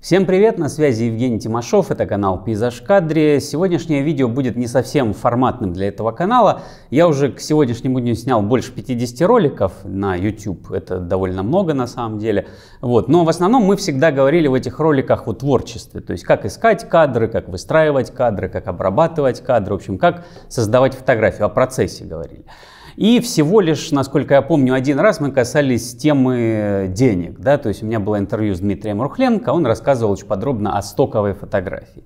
Всем привет, на связи Евгений Тимошов, это канал Пейзаж в кадре. Сегодняшнее видео будет не совсем форматным для этого канала. Я уже к сегодняшнему дню снял больше 50 роликов на YouTube, это довольно много на самом деле. Вот. Но в основном мы всегда говорили в этих роликах о творчестве, то есть как искать кадры, как выстраивать кадры, как обрабатывать кадры, в общем, как создавать фотографию, о процессе говорили. И всего лишь, насколько я помню, один раз мы касались темы денег. Да? То есть у меня было интервью с Дмитрием Рухленко, он рассказывал очень подробно о стоковой фотографии.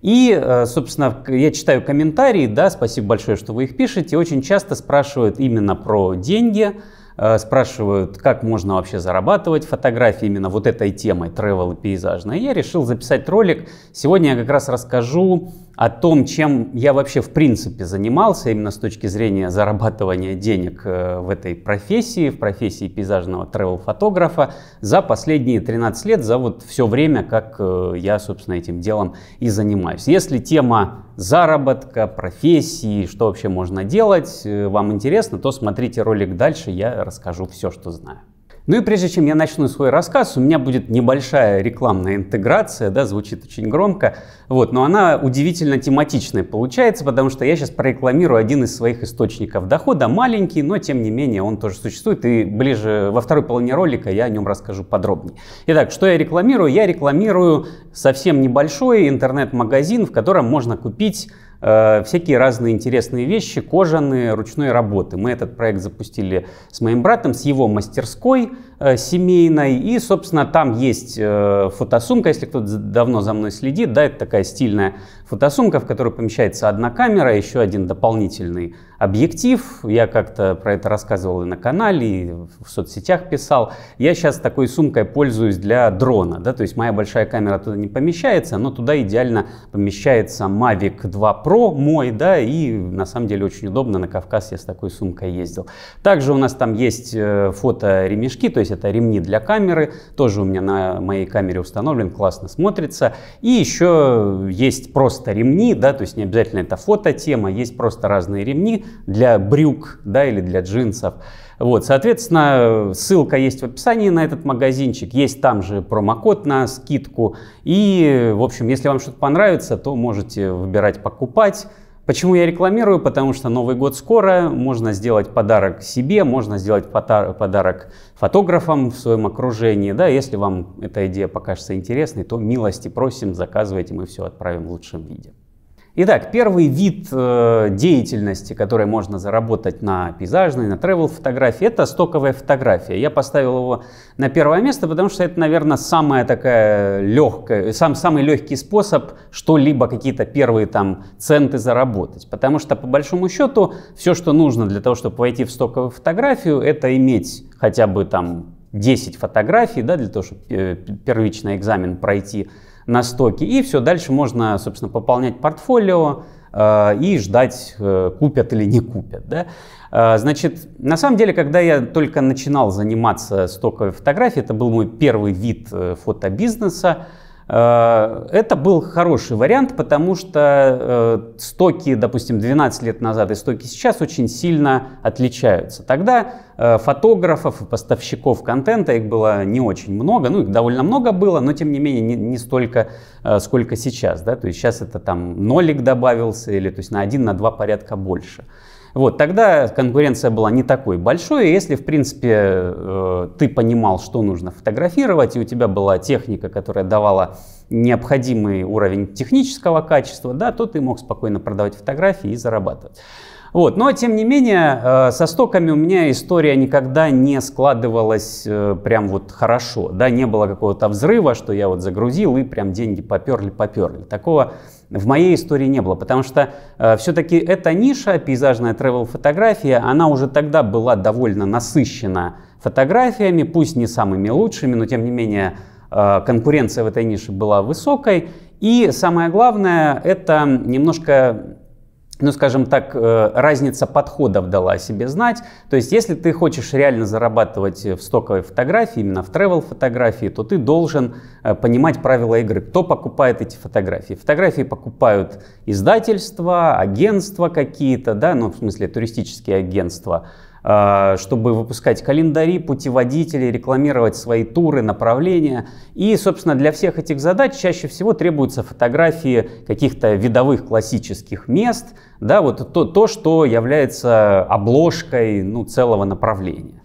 И, э, собственно, я читаю комментарии, да, спасибо большое, что вы их пишете. Очень часто спрашивают именно про деньги, э, спрашивают, как можно вообще зарабатывать фотографии именно вот этой темой, travel и пейзажной. Я решил записать ролик. Сегодня я как раз расскажу о том, чем я вообще в принципе занимался, именно с точки зрения зарабатывания денег э, в этой профессии, в профессии пейзажного тревел-фотографа за последние 13 лет, за вот все время, как э, я, собственно, этим делом и занимаюсь. Если тема заработка, профессии, что вообще можно делать, э, вам интересно, то смотрите ролик дальше, я расскажу все, что знаю. Ну и прежде чем я начну свой рассказ, у меня будет небольшая рекламная интеграция, да, звучит очень громко, вот, но она удивительно тематичная получается, потому что я сейчас прорекламирую один из своих источников дохода, маленький, но тем не менее он тоже существует, и ближе во второй половине ролика я о нем расскажу подробнее. Итак, что я рекламирую? Я рекламирую совсем небольшой интернет-магазин, в котором можно купить Э, всякие разные интересные вещи, кожаные, ручной работы. Мы этот проект запустили с моим братом, с его мастерской, Э, семейной. И, собственно, там есть э, фотосумка, если кто-то давно за мной следит. Да, это такая стильная фотосумка, в которой помещается одна камера, еще один дополнительный объектив. Я как-то про это рассказывал и на канале, и в соцсетях писал. Я сейчас такой сумкой пользуюсь для дрона. Да, то есть моя большая камера туда не помещается, но туда идеально помещается Mavic 2 Pro мой. да, И на самом деле очень удобно. На Кавказ я с такой сумкой ездил. Также у нас там есть э, фоторемешки, то есть это ремни для камеры, тоже у меня на моей камере установлен, классно смотрится. И еще есть просто ремни, да, то есть не обязательно это фото тема есть просто разные ремни для брюк, да, или для джинсов. Вот, соответственно, ссылка есть в описании на этот магазинчик, есть там же промокод на скидку. И, в общем, если вам что-то понравится, то можете выбирать покупать. Почему я рекламирую? Потому что Новый год скоро, можно сделать подарок себе, можно сделать подарок фотографам в своем окружении. Да, если вам эта идея покажется интересной, то милости просим, заказывайте, мы все отправим в лучшем виде. Итак, первый вид э, деятельности, который можно заработать на пейзажной, на travel фотографии, это стоковая фотография. Я поставил его на первое место, потому что это, наверное, самая такая легкая, э, сам, самый легкий способ что-либо, какие-то первые там центы заработать. Потому что, по большому счету, все, что нужно для того, чтобы войти в стоковую фотографию, это иметь хотя бы там 10 фотографий, да, для того, чтобы э, первичный экзамен пройти – на стоке. И все, дальше можно, собственно, пополнять портфолио э, и ждать, э, купят или не купят. Да? Э, значит, на самом деле, когда я только начинал заниматься стоковой фотографией, это был мой первый вид фотобизнеса, Э, это был хороший вариант, потому что э, стоки, допустим, 12 лет назад и стоки сейчас очень сильно отличаются. Тогда э, фотографов и поставщиков контента их было не очень много, ну их довольно много было, но тем не менее не, не столько, сколько сейчас. Да? То есть сейчас это там нолик добавился или то есть на один, на два порядка больше. Вот, тогда конкуренция была не такой большой, если, в принципе, э, ты понимал, что нужно фотографировать, и у тебя была техника, которая давала необходимый уровень технического качества, да, то ты мог спокойно продавать фотографии и зарабатывать. Вот. Но, тем не менее, э, со стоками у меня история никогда не складывалась э, прям вот хорошо. Да, не было какого-то взрыва, что я вот загрузил и прям деньги поперли-поперли. Такого в моей истории не было, потому что э, все-таки эта ниша, пейзажная тревел-фотография, она уже тогда была довольно насыщена фотографиями, пусть не самыми лучшими, но тем не менее э, конкуренция в этой нише была высокой. И самое главное, это немножко ну, скажем так, э, разница подходов дала о себе знать. То есть, если ты хочешь реально зарабатывать э, в стоковой фотографии, именно в travel фотографии, то ты должен э, понимать правила игры. Кто покупает эти фотографии? Фотографии покупают издательства, агентства какие-то, да, ну, в смысле, туристические агентства, а, чтобы выпускать календари, путеводители, рекламировать свои туры, направления. И, собственно, для всех этих задач чаще всего требуются фотографии каких-то видовых классических мест, да, вот то, то что является обложкой ну, целого направления.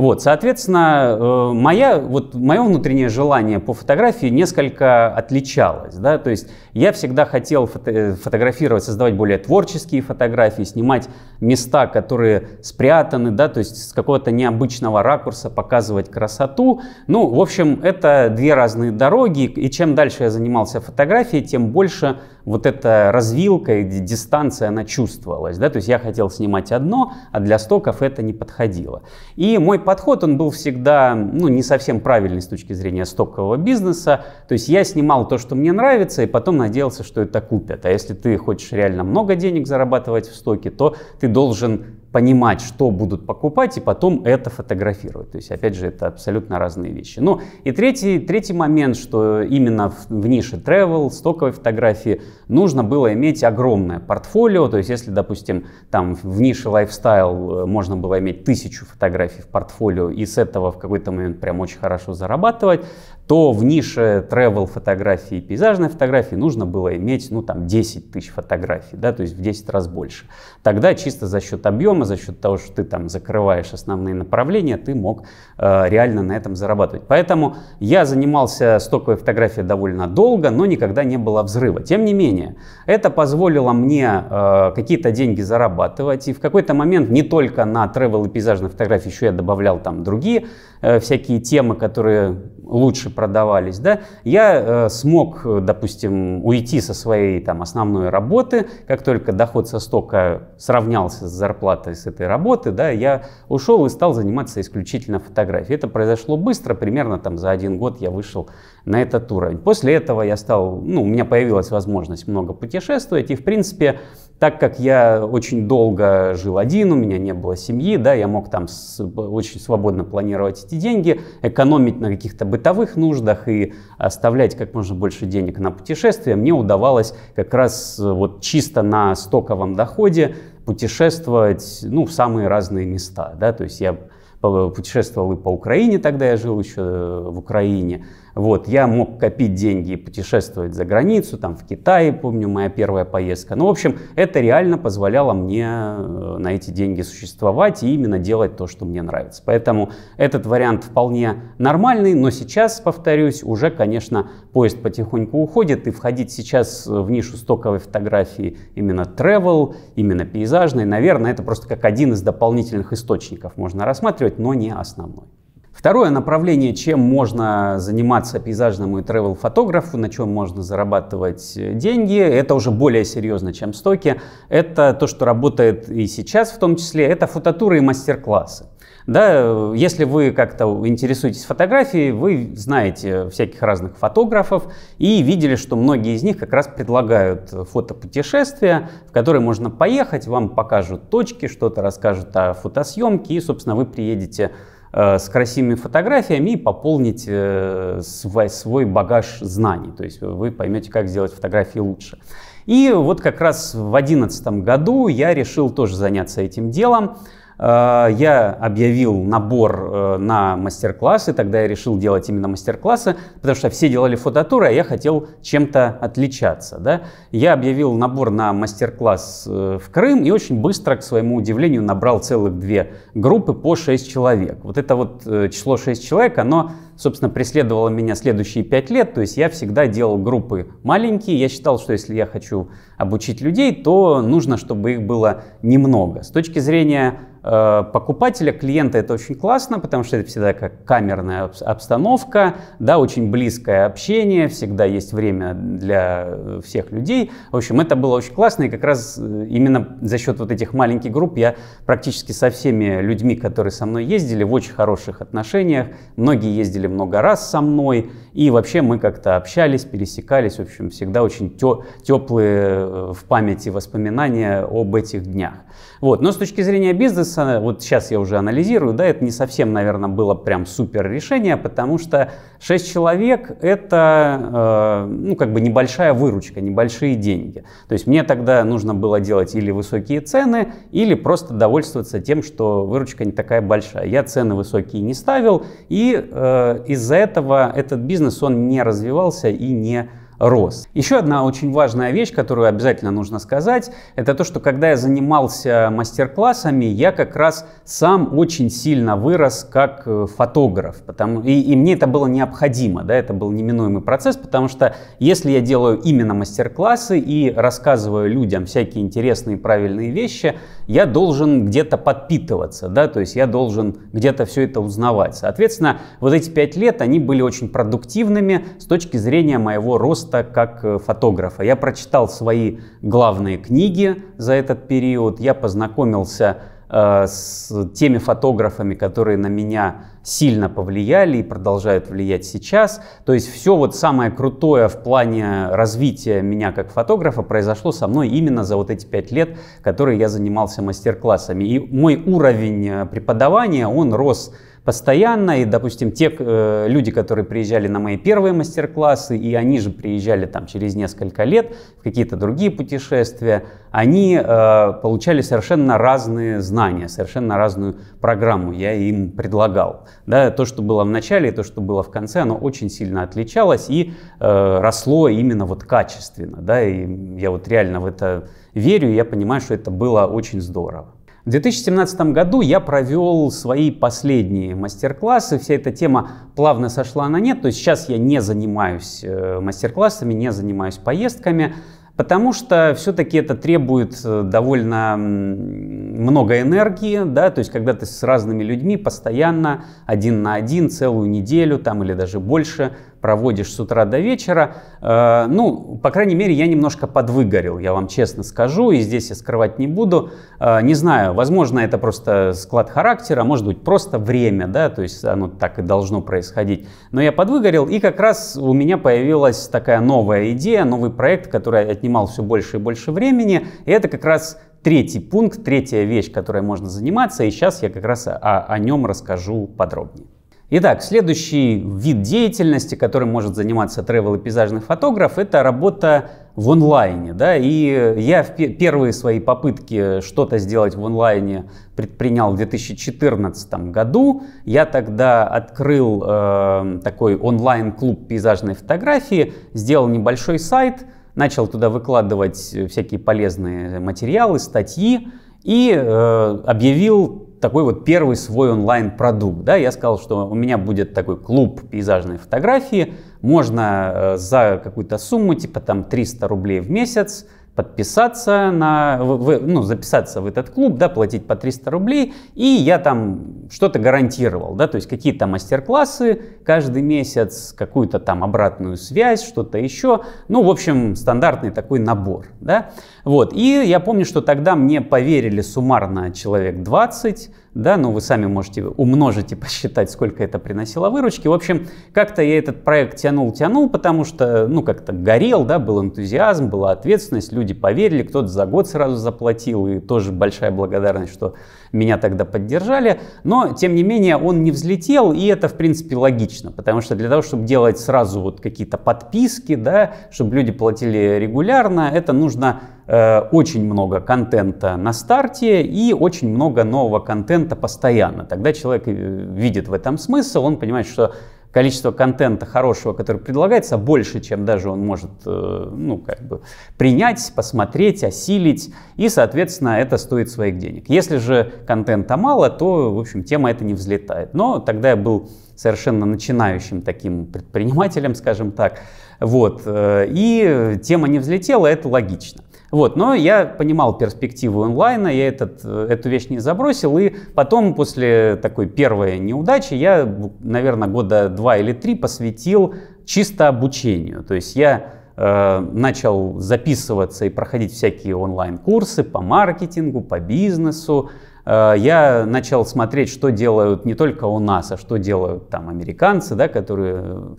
Вот, соответственно, э, моя, вот, мое внутреннее желание по фотографии несколько отличалось. Да? То есть я всегда хотел фото фотографировать, создавать более творческие фотографии, снимать места, которые спрятаны, да? то есть с какого-то необычного ракурса показывать красоту. Ну, в общем, это две разные дороги, и чем дальше я занимался фотографией, тем больше вот эта развилка и дистанция, она чувствовалась. Да? То есть я хотел снимать одно, а для стоков это не подходило. И мой подход, он был всегда ну, не совсем правильный с точки зрения стокового бизнеса. То есть я снимал то, что мне нравится, и потом надеялся, что это купят. А если ты хочешь реально много денег зарабатывать в стоке, то ты должен понимать, что будут покупать, и потом это фотографировать. То есть, опять же, это абсолютно разные вещи. Ну, и третий, третий момент, что именно в, в нише travel, стоковой фотографии, нужно было иметь огромное портфолио. То есть, если, допустим, там в нише lifestyle э, можно было иметь тысячу фотографий в портфолио и с этого в какой-то момент прям очень хорошо зарабатывать, то в нише travel фотографии и пейзажной фотографии нужно было иметь ну, там, 10 тысяч фотографий, да, то есть в 10 раз больше. Тогда чисто за счет объема, за счет того, что ты там закрываешь основные направления, ты мог э, реально на этом зарабатывать. Поэтому я занимался стоковой фотографией довольно долго, но никогда не было взрыва. Тем не менее, это позволило мне э, какие-то деньги зарабатывать, и в какой-то момент не только на travel и пейзажной фотографии, еще я добавлял там другие э, всякие темы, которые лучше продавались, да, я э, смог, э, допустим, уйти со своей там основной работы, как только доход со стока сравнялся с зарплатой с этой работы, да, я ушел и стал заниматься исключительно фотографией. Это произошло быстро, примерно там за один год я вышел на этот уровень. После этого я стал, ну, у меня появилась возможность много путешествовать, и в принципе так как я очень долго жил один, у меня не было семьи, да, я мог там с, очень свободно планировать эти деньги, экономить на каких-то бытовых нуждах и оставлять как можно больше денег на путешествия, мне удавалось как раз э, вот чисто на стоковом доходе путешествовать, ну, в самые разные места, да, то есть я путешествовал и по Украине, тогда я жил еще э, в Украине, вот, я мог копить деньги и путешествовать за границу, там в Китае, помню, моя первая поездка. Ну, в общем, это реально позволяло мне э, на эти деньги существовать и именно делать то, что мне нравится. Поэтому этот вариант вполне нормальный, но сейчас, повторюсь, уже, конечно, поезд потихоньку уходит, и входить сейчас в нишу стоковой фотографии именно travel, именно пейзажной, наверное, это просто как один из дополнительных источников можно рассматривать, но не основной. Второе направление, чем можно заниматься пейзажному и тревел-фотографу, на чем можно зарабатывать э, деньги, это уже более серьезно, чем стоки, это то, что работает и сейчас в том числе, это фототуры и мастер-классы. Да, э, если вы как-то интересуетесь фотографией, вы знаете всяких разных фотографов и видели, что многие из них как раз предлагают фотопутешествия, в которые можно поехать, вам покажут точки, что-то расскажут о фотосъемке, и, собственно, вы приедете Э, с красивыми фотографиями и пополнить э, свой, свой багаж знаний. То есть вы поймете, как сделать фотографии лучше. И вот как раз в 2011 году я решил тоже заняться этим делом. Э, я объявил набор э, на мастер-классы, тогда я решил делать именно мастер-классы, потому что все делали фототуры, а я хотел чем-то отличаться. Да? Я объявил набор на мастер-класс э, в Крым и очень быстро, к своему удивлению, набрал целых две группы по 6 человек. Вот это вот число 6 человек, оно, собственно, преследовало меня следующие 5 лет, то есть я всегда делал группы маленькие, я считал, что если я хочу обучить людей, то нужно, чтобы их было немного. С точки зрения Э, покупателя, клиента это очень классно, потому что это всегда как камерная обстановка, да, очень близкое общение, всегда есть время для э, всех людей. В общем, это было очень классно, и как раз э, именно за счет вот этих маленьких групп я практически со всеми людьми, которые со мной ездили, в очень хороших отношениях. Многие ездили много раз со мной, и вообще мы как-то общались, пересекались, в общем, всегда очень теплые в памяти воспоминания об этих днях. Вот. Но с точки зрения бизнеса, бизнеса, вот сейчас я уже анализирую, да, это не совсем, наверное, было прям супер решение, потому что 6 человек — это, э, ну, как бы небольшая выручка, небольшие деньги. То есть мне тогда нужно было делать или высокие цены, или просто довольствоваться тем, что выручка не такая большая. Я цены высокие не ставил, и э, из-за этого этот бизнес, он не развивался и не развивался рос. Еще одна очень важная вещь, которую обязательно нужно сказать, это то, что когда я занимался мастер-классами, я как раз сам очень сильно вырос как э, фотограф, потому, и, и мне это было необходимо, да, это был неминуемый процесс, потому что если я делаю именно мастер-классы и рассказываю людям всякие интересные правильные вещи, я должен где-то подпитываться, да, то есть я должен где-то все это узнавать. Соответственно, вот эти пять лет, они были очень продуктивными с точки зрения моего роста просто как э, фотографа. Я прочитал свои главные книги за этот период, я познакомился э, с теми фотографами, которые на меня сильно повлияли и продолжают влиять сейчас. То есть все вот самое крутое в плане развития меня как фотографа произошло со мной именно за вот эти пять лет, которые я занимался мастер-классами. И мой уровень э, преподавания, он рос постоянно. И, допустим, те э, люди, которые приезжали на мои первые мастер-классы, и они же приезжали там через несколько лет в какие-то другие путешествия, они э, получали совершенно разные знания, совершенно разную программу я им предлагал. Да, то, что было в начале, и то, что было в конце, оно очень сильно отличалось и э, росло именно вот качественно. Да, и я вот реально в это верю, и я понимаю, что это было очень здорово. В 2017 году я провел свои последние мастер-классы, вся эта тема плавно сошла на нет, то есть сейчас я не занимаюсь э, мастер-классами, не занимаюсь поездками, потому что все-таки это требует э, довольно много энергии, да, то есть когда ты с разными людьми постоянно один на один целую неделю там или даже больше – проводишь с утра до вечера. Э, ну, по крайней мере, я немножко подвыгорел, я вам честно скажу, и здесь я скрывать не буду. Э, не знаю, возможно, это просто склад характера, может быть, просто время, да, то есть оно так и должно происходить. Но я подвыгорел, и как раз у меня появилась такая новая идея, новый проект, который отнимал все больше и больше времени, и это как раз третий пункт, третья вещь, которой можно заниматься, и сейчас я как раз о, о нем расскажу подробнее. Итак, следующий вид деятельности, которым может заниматься travel и пейзажный фотограф, это работа в онлайне. Да? И я в первые свои попытки что-то сделать в онлайне предпринял в 2014 году. Я тогда открыл э, такой онлайн-клуб пейзажной фотографии, сделал небольшой сайт, начал туда выкладывать всякие полезные материалы, статьи и э, объявил такой вот первый свой онлайн-продукт. Да? Я сказал, что у меня будет такой клуб пейзажной фотографии. Можно э, за какую-то сумму, типа там 300 рублей в месяц, подписаться на, в, в, ну, записаться в этот клуб, да, платить по 300 рублей, и я там что-то гарантировал, да, то есть какие-то мастер-классы, каждый месяц какую-то там обратную связь, что-то еще. Ну, в общем, стандартный такой набор. Да? Вот. И я помню, что тогда мне поверили суммарно человек 20, да, ну вы сами можете умножить и посчитать, сколько это приносило выручки. В общем, как-то я этот проект тянул-тянул, потому что, ну, как-то горел, да, был энтузиазм, была ответственность, люди поверили, кто-то за год сразу заплатил, и тоже большая благодарность, что меня тогда поддержали. Но, тем не менее, он не взлетел, и это, в принципе, логично, потому что для того, чтобы делать сразу вот какие-то подписки, да, чтобы люди платили регулярно, это нужно э, очень много контента на старте и очень много нового контента постоянно. Тогда человек э, видит в этом смысл, он понимает, что количество контента хорошего, который предлагается, больше, чем даже он может э, ну, как бы принять, посмотреть, осилить, и, соответственно, это стоит своих денег. Если же контента мало, то, в общем, тема это не взлетает. Но тогда я был совершенно начинающим таким предпринимателем, скажем так, вот, э, и тема не взлетела, это логично. Вот, но я понимал перспективу онлайна, я этот, э, эту вещь не забросил, и потом после такой первой неудачи я, наверное, года два или три посвятил чисто обучению. То есть я э, начал записываться и проходить всякие онлайн-курсы по маркетингу, по бизнесу. Э, я начал смотреть, что делают не только у нас, а что делают там американцы, да, которые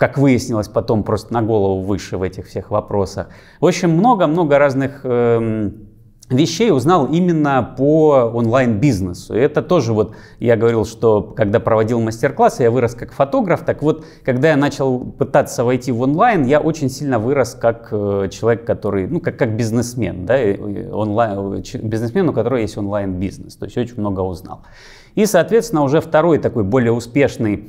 как выяснилось потом, просто на голову выше в этих всех вопросах. В общем, много-много разных эм, вещей узнал именно по онлайн-бизнесу. И это тоже вот, я говорил, что когда проводил мастер-классы, я вырос как фотограф, так вот, когда я начал пытаться войти в онлайн, я очень сильно вырос как э, человек, который, ну, как, как бизнесмен, да, онлайн, бизнесмен, у которого есть онлайн-бизнес, то есть очень много узнал. И, соответственно, уже второй такой более успешный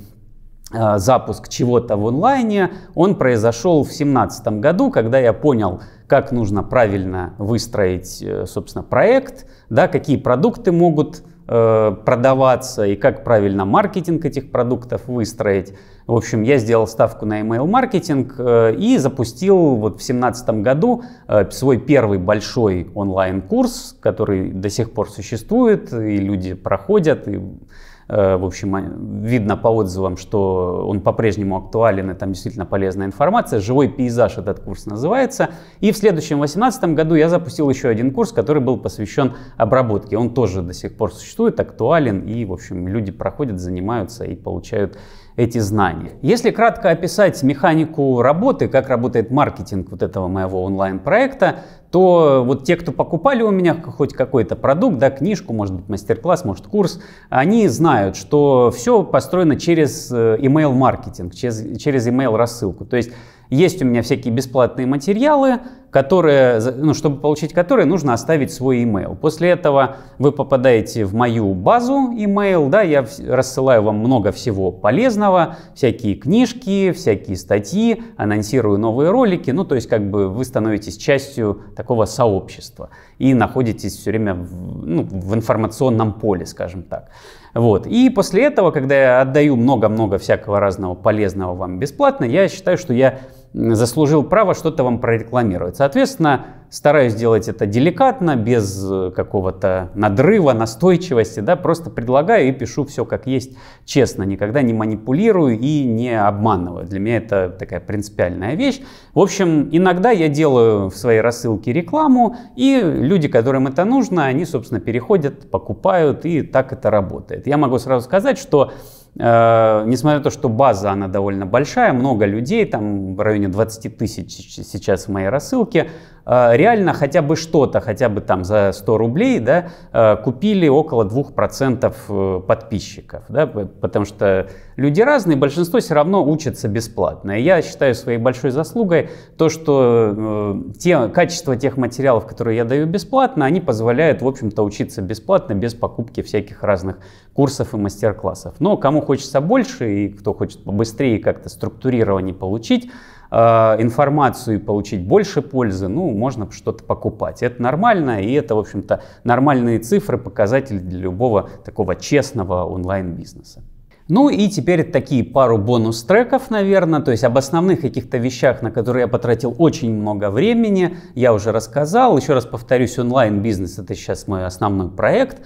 Э, запуск чего-то в онлайне, он произошел в 2017 году, когда я понял, как нужно правильно выстроить, э, собственно, проект, да, какие продукты могут э, продаваться и как правильно маркетинг этих продуктов выстроить. В общем, я сделал ставку на email-маркетинг э, и запустил вот в 2017 году э, свой первый большой онлайн-курс, который до сих пор существует, и люди проходят, и Э, в общем, видно по отзывам, что он по-прежнему актуален, и там действительно полезная информация. «Живой пейзаж» этот курс называется. И в следующем, 2018 году, я запустил еще один курс, который был посвящен обработке. Он тоже до сих пор существует, актуален, и, в общем, люди проходят, занимаются и получают эти знания. Если кратко описать механику работы, как работает маркетинг вот этого моего онлайн-проекта, то вот те, кто покупали у меня хоть какой-то продукт, да, книжку, может быть, мастер-класс, может, курс, они знают, что все построено через э, email-маркетинг, через, через email-рассылку. То есть есть у меня всякие бесплатные материалы, которые, ну, чтобы получить которые, нужно оставить свой email. После этого вы попадаете в мою базу email, да, я рассылаю вам много всего полезного, всякие книжки, всякие статьи, анонсирую новые ролики, ну, то есть как бы вы становитесь частью такого сообщества и находитесь все время в, ну, в информационном поле, скажем так. Вот. И после этого, когда я отдаю много-много всякого разного полезного вам бесплатно, я считаю, что я заслужил право что-то вам прорекламировать. Соответственно, стараюсь делать это деликатно, без э, какого-то надрыва, настойчивости, да, просто предлагаю и пишу все как есть честно, никогда не манипулирую и не обманываю. Для меня это такая принципиальная вещь. В общем, иногда я делаю в своей рассылке рекламу, и люди, которым это нужно, они, собственно, переходят, покупают, и так это работает. Я могу сразу сказать, что Э, несмотря на то, что база, она довольно большая, много людей, там в районе 20 тысяч сейчас в моей рассылке, Э, реально хотя бы что-то, хотя бы там за 100 рублей, да, э, купили около 2% э, подписчиков, да, потому что люди разные, большинство все равно учатся бесплатно. И я считаю своей большой заслугой то, что те, качество тех материалов, которые я даю бесплатно, они позволяют, в общем-то, учиться бесплатно, без покупки всяких разных курсов и мастер-классов. Но кому хочется больше и кто хочет побыстрее как-то структурирование получить, Э, информацию и получить больше пользы, ну, можно что-то покупать. Это нормально, и это, в общем-то, нормальные цифры, показатели для любого такого честного онлайн-бизнеса. Ну и теперь такие пару бонус-треков, наверное, то есть об основных каких-то вещах, на которые я потратил очень много времени, я уже рассказал. Еще раз повторюсь, онлайн-бизнес это сейчас мой основной проект.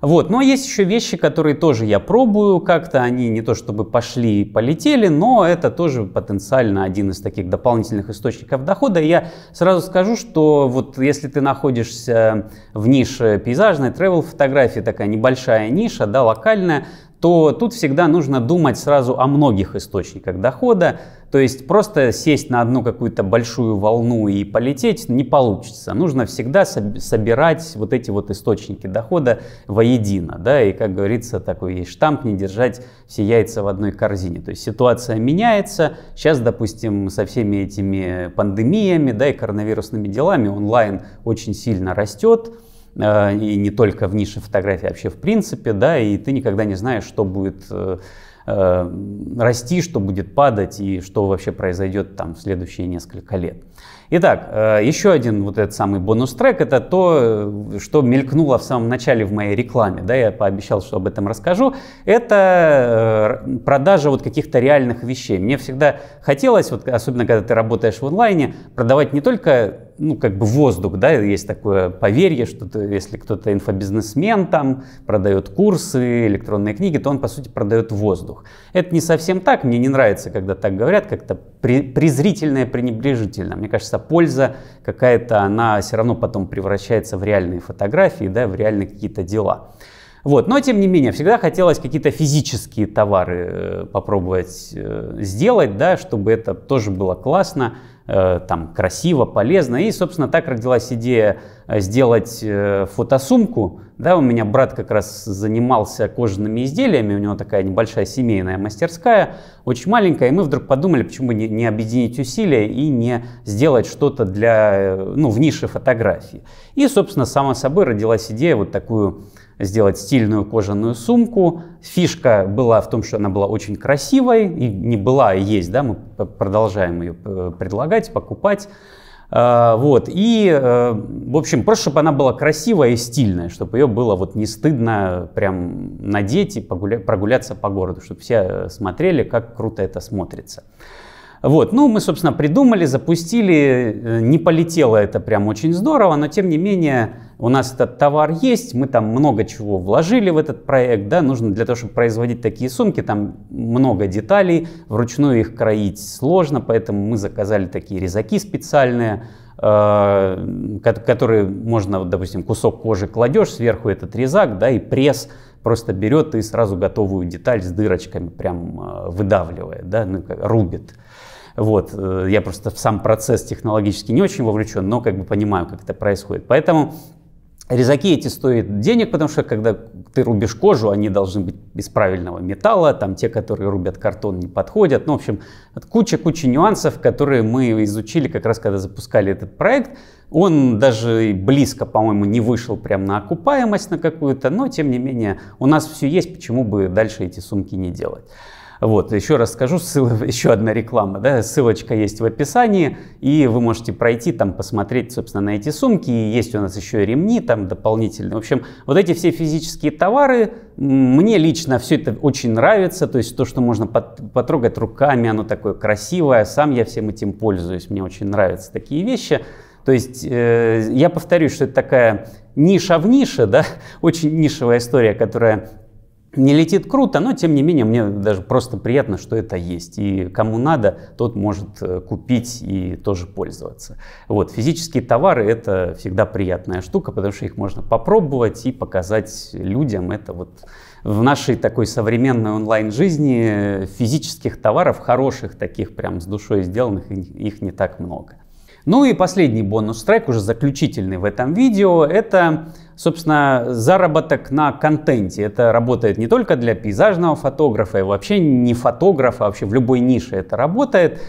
Вот. Но есть еще вещи, которые тоже я пробую как-то. Они не то чтобы пошли и полетели, но это тоже потенциально один из таких дополнительных источников дохода. И я сразу скажу, что вот если ты находишься в нише пейзажной, travel фотографии такая небольшая ниша, да, локальная, то тут всегда нужно думать сразу о многих источниках дохода. То есть просто сесть на одну какую-то большую волну и полететь не получится. Нужно всегда собирать вот эти вот источники дохода воедино. Да? И, как говорится, такой есть штамп «не держать все яйца в одной корзине». То есть ситуация меняется. Сейчас, допустим, со всеми этими пандемиями да, и коронавирусными делами онлайн очень сильно растет Э, и не только в нише фотографии, а вообще в принципе, да, и ты никогда не знаешь, что будет э, э, расти, что будет падать и что вообще произойдет там в следующие несколько лет. Итак, еще один вот этот самый бонус-трек, это то, что мелькнуло в самом начале в моей рекламе, да, я пообещал, что об этом расскажу, это продажа вот каких-то реальных вещей. Мне всегда хотелось, вот особенно когда ты работаешь в онлайне, продавать не только ну, как бы воздух, да, есть такое поверье, что ты, если кто-то инфобизнесмен там, продает курсы, электронные книги, то он, по сути, продает воздух. Это не совсем так, мне не нравится, когда так говорят, как-то презрительно и пренебрежительно. Мне кажется, польза какая-то, она все равно потом превращается в реальные фотографии, да, в реальные какие-то дела. Вот. Но, тем не менее, всегда хотелось какие-то физические товары э, попробовать э, сделать, да, чтобы это тоже было классно. Э, там красиво, полезно. И, собственно, так родилась идея Э, сделать э, фотосумку. Да, у меня брат как раз занимался кожаными изделиями, у него такая небольшая семейная мастерская, очень маленькая, и мы вдруг подумали, почему бы не, не объединить усилия и не сделать что-то для, э, ну, в нише фотографии. И, собственно, само собой родилась идея вот такую сделать стильную кожаную сумку. Фишка была в том, что она была очень красивой, и не была, и а есть, да, мы продолжаем ее предлагать, покупать. А, вот. И, э, в общем, просто чтобы она была красивая и стильная, чтобы ее было вот не стыдно прям надеть и прогуляться по городу, чтобы все э, смотрели, как круто это смотрится. Вот, ну, мы, собственно, придумали, запустили, э, не полетело это прям очень здорово, но, тем не менее, у нас этот товар есть, мы там много чего вложили в этот проект, да, нужно для того, чтобы производить такие сумки, там много деталей, вручную их кроить сложно, поэтому мы заказали такие резаки специальные, э, которые можно, вот допустим, кусок кожи кладешь, сверху этот резак, да, и пресс просто берет и сразу готовую деталь с дырочками прям э, выдавливает, да, ну, рубит. Вот, э, я просто в сам процесс технологически не очень вовлечен, но как бы понимаю, как это происходит. Поэтому Резаки эти стоят денег, потому что когда ты рубишь кожу, они должны быть из правильного металла, там те, которые рубят картон, не подходят. Ну, в общем, куча-куча нюансов, которые мы изучили как раз, когда запускали этот проект. Он даже близко, по-моему, не вышел прямо на окупаемость на какую-то, но, тем не менее, у нас все есть, почему бы дальше эти сумки не делать. Вот, еще раз скажу, ссыл... еще одна реклама, да, ссылочка есть в описании, и вы можете пройти там, посмотреть, собственно, на эти сумки, и есть у нас еще ремни там дополнительные. В общем, вот эти все физические товары, мне лично все это очень нравится, то есть то, что можно потрогать руками, оно такое красивое, сам я всем этим пользуюсь, мне очень нравятся такие вещи. То есть э, я повторюсь, что это такая ниша в нише, да, очень нишевая история, которая не летит круто, но тем не менее мне даже просто приятно, что это есть. И кому надо, тот может э, купить и тоже пользоваться. Вот, физические товары это всегда приятная штука, потому что их можно попробовать и показать людям. Это вот в нашей такой современной онлайн-жизни физических товаров, хороших таких прям с душой сделанных, их не так много. Ну и последний бонус-трек, уже заключительный в этом видео, это, собственно, заработок на контенте. Это работает не только для пейзажного фотографа и вообще не фотографа, а вообще в любой нише это работает.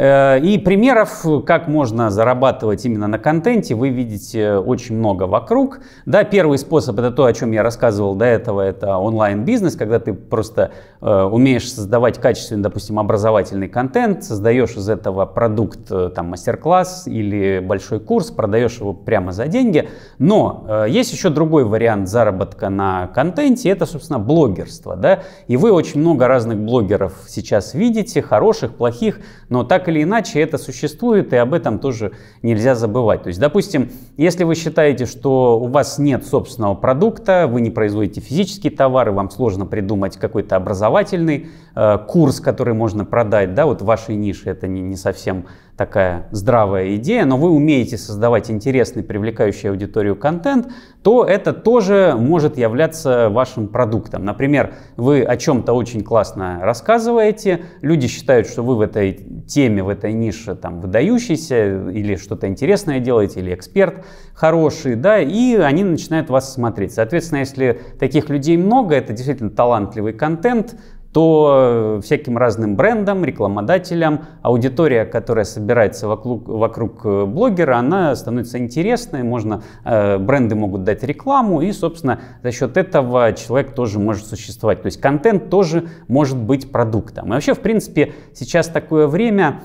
Э, и примеров, как можно зарабатывать именно на контенте, вы видите очень много вокруг. Да, первый способ это то, о чем я рассказывал до этого, это онлайн-бизнес, когда ты просто э, умеешь создавать качественный, допустим, образовательный контент, создаешь из этого продукт, э, там, мастер-класс или большой курс, продаешь его прямо за деньги. Но э, есть еще другой вариант заработка на контенте, это, собственно, блогерство, да, и вы очень много разных блогеров сейчас видите, хороших, плохих, но так или иначе это существует, и об этом тоже нельзя забывать. То есть, допустим, если вы считаете, что у вас нет собственного продукта, вы не производите физические товары, вам сложно придумать какой-то образовательный э, курс, который можно продать, да, вот в вашей нише это не, не совсем такая здравая идея, но вы умеете создавать интересный, привлекающий аудиторию контент, то это тоже может являться вашим продуктом. Например, вы о чем-то очень классно рассказываете, люди считают, что вы в этой теме, в этой нише там выдающийся, или что-то интересное делаете, или эксперт хороший, да, и они начинают вас смотреть. Соответственно, если таких людей много, это действительно талантливый контент, то э, всяким разным брендам, рекламодателям, аудитория, которая собирается вокруг, вокруг э, блогера, она становится интересной, можно, э, бренды могут дать рекламу, и, собственно, за счет этого человек тоже может существовать. То есть контент тоже может быть продуктом. И вообще, в принципе, сейчас такое время,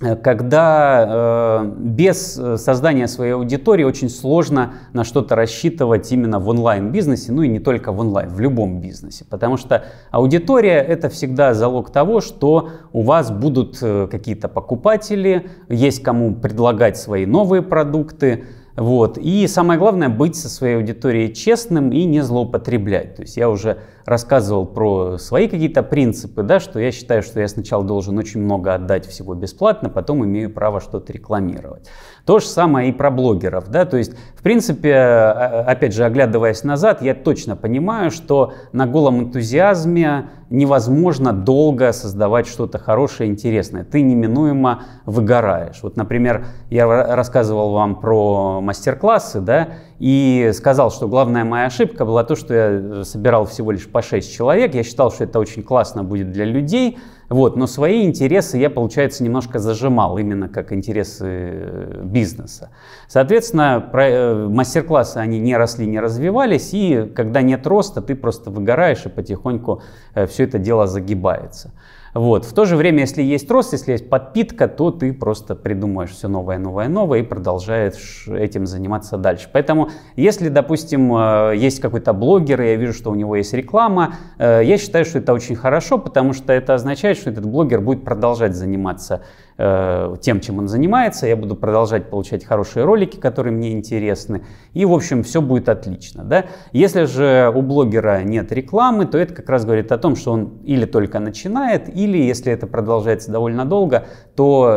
Э, когда э, без э, создания своей аудитории очень сложно на что-то рассчитывать именно в онлайн-бизнесе, ну и не только в онлайн, в любом бизнесе. Потому что аудитория — это всегда залог того, что у вас будут какие-то покупатели, есть кому предлагать свои новые продукты, вот. И самое главное — быть со своей аудиторией честным и не злоупотреблять. То есть я уже рассказывал про свои какие-то принципы, да, что я считаю, что я сначала должен очень много отдать всего бесплатно, потом имею право что-то рекламировать. То же самое и про блогеров. Да? То есть, в принципе, а, а, опять же, оглядываясь назад, я точно понимаю, что на голом энтузиазме невозможно долго создавать что-то хорошее, интересное. Ты неминуемо выгораешь. Вот, например, я рассказывал вам про мастер-классы, да, и сказал, что главная моя ошибка была то, что я собирал всего лишь по 6 человек. Я считал, что это очень классно будет для людей. Вот, но свои интересы я, получается, немножко зажимал, именно как интересы э, бизнеса. Соответственно, э, мастер-классы, они не росли, не развивались, и когда нет роста, ты просто выгораешь, и потихоньку э, все это дело загибается. Вот. В то же время, если есть рост, если есть подпитка, то ты просто придумаешь все новое, новое, новое и продолжаешь этим заниматься дальше. Поэтому, если, допустим, есть какой-то блогер, и я вижу, что у него есть реклама, я считаю, что это очень хорошо, потому что это означает, что этот блогер будет продолжать заниматься Э, тем, чем он занимается, я буду продолжать получать хорошие ролики, которые мне интересны, и, в общем, все будет отлично. Да? Если же у блогера нет рекламы, то это как раз говорит о том, что он или только начинает, или, если это продолжается довольно долго, то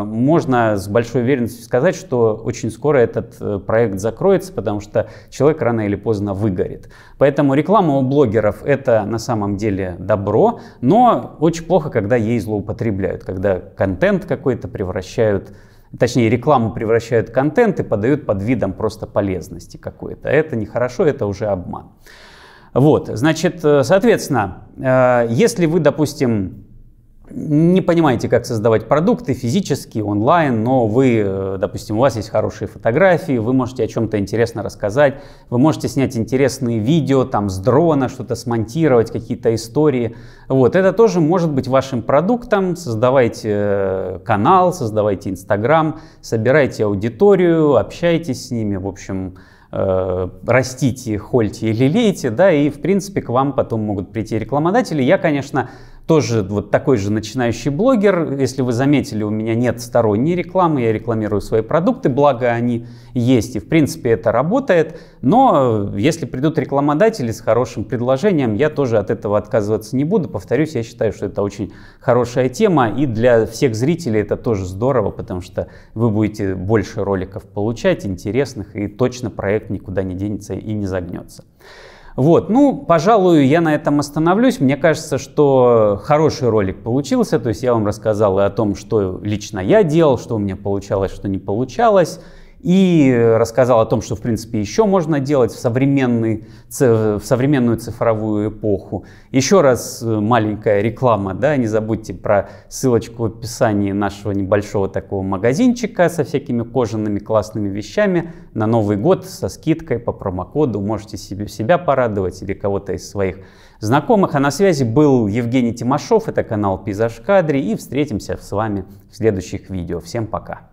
э, можно с большой уверенностью сказать, что очень скоро этот э, проект закроется, потому что человек рано или поздно выгорит. Поэтому реклама у блогеров — это на самом деле добро, но очень плохо, когда ей злоупотребляют, когда контент, какой-то превращают, точнее рекламу превращают в контент и подают под видом просто полезности какой-то. Это нехорошо, это уже обман. Вот, значит, э, соответственно, э, если вы, допустим, не понимаете, как создавать продукты физически, онлайн, но вы, э, допустим, у вас есть хорошие фотографии, вы можете о чем-то интересно рассказать, вы можете снять интересные видео там с дрона, что-то смонтировать, какие-то истории. Вот, это тоже может быть вашим продуктом. Создавайте э, канал, создавайте Инстаграм, собирайте аудиторию, общайтесь с ними, в общем, э, растите, хольте или лейте, да, и, в принципе, к вам потом могут прийти рекламодатели. Я, конечно, тоже вот такой же начинающий блогер. Если вы заметили, у меня нет сторонней рекламы, я рекламирую свои продукты, благо они есть, и в принципе это работает. Но э, если придут рекламодатели с хорошим предложением, я тоже от этого отказываться не буду. Повторюсь, я считаю, что это очень хорошая тема, и для всех зрителей это тоже здорово, потому что вы будете больше роликов получать, интересных, и точно проект никуда не денется и не загнется. Вот, ну, пожалуй, я на этом остановлюсь. Мне кажется, что хороший ролик получился. То есть я вам рассказал и о том, что лично я делал, что у меня получалось, что не получалось и рассказал о том, что, в принципе, еще можно делать в, современный, в современную цифровую эпоху. Еще раз э, маленькая реклама, да, не забудьте про ссылочку в описании нашего небольшого такого магазинчика со всякими кожаными классными вещами на Новый год со скидкой по промокоду. Можете себе, себя порадовать или кого-то из своих знакомых. А на связи был Евгений Тимошов, это канал Пейзаж Кадри и встретимся с вами в следующих видео. Всем пока!